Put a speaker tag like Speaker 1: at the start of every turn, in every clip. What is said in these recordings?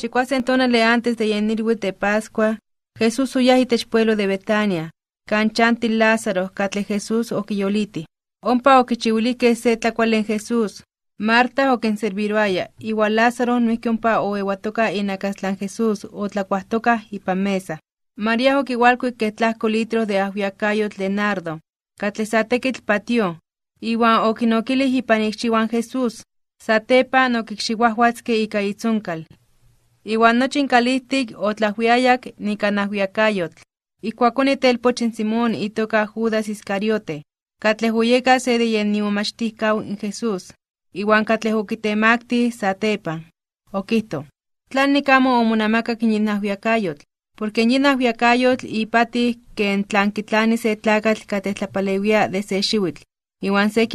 Speaker 1: Chicuasen le antes de Yenirguit de Pascua, Jesús suya pueblo de Betania, canchanti Lázaro, catle Jesús o quilloliti. Ompa o que se en Jesús, Marta o quien vaya, igual Lázaro no es que o eguatoca en acaslan Jesús, o tlacuastoca y pamesa. María o y que tlasco litro de ajuyacayo lenardo el patio, igual o quinoquilis y panichiwan Jesús, satepa no y caizuncal y nochinkalihtic en simón y toca Judas Iscariote. Catlejuyeca sede y en Jesús. Iuan catlejuquitemacti satepa. Oquisto. Tlanicamo munamaka quiñinajuiacayotl. Porque y pati que en tlanquitlani se tlacatl palevia de se y iguan se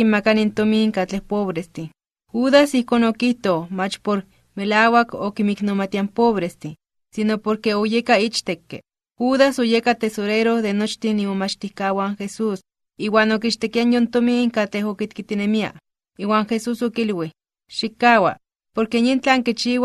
Speaker 1: pobres ti. Judas conoquito mach por melawak pobre pobreste sino porque oyeca ichteque. Judas oyeca tesorero de nochtini ni umachticahuan Jesús, iwan in yontominka y iguan Jesús okilui, chikawa, porque nintlan y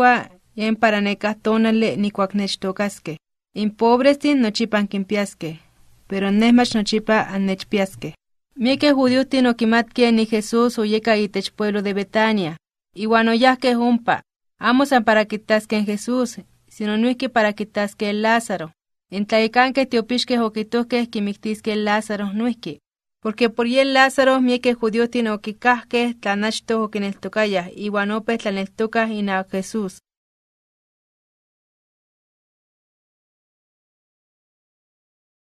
Speaker 1: yen paraneca tonale ni cuacnechtocasque, in pobrestin nochipan quimpiasque, pero nesmach nochipa anechpiasque. Mieke o kimatke ni Jesús oyeca itech pueblo de Betania, ya que jumpa, Amosan para que en Jesús, sino no es que para que en Lázaro. En Tlaicán teopisque o que Lázaro no es que. Porque por el Lázaro que judío tiene que casque, tlanachto o que en el tocaya, y guanope toca y na Jesús.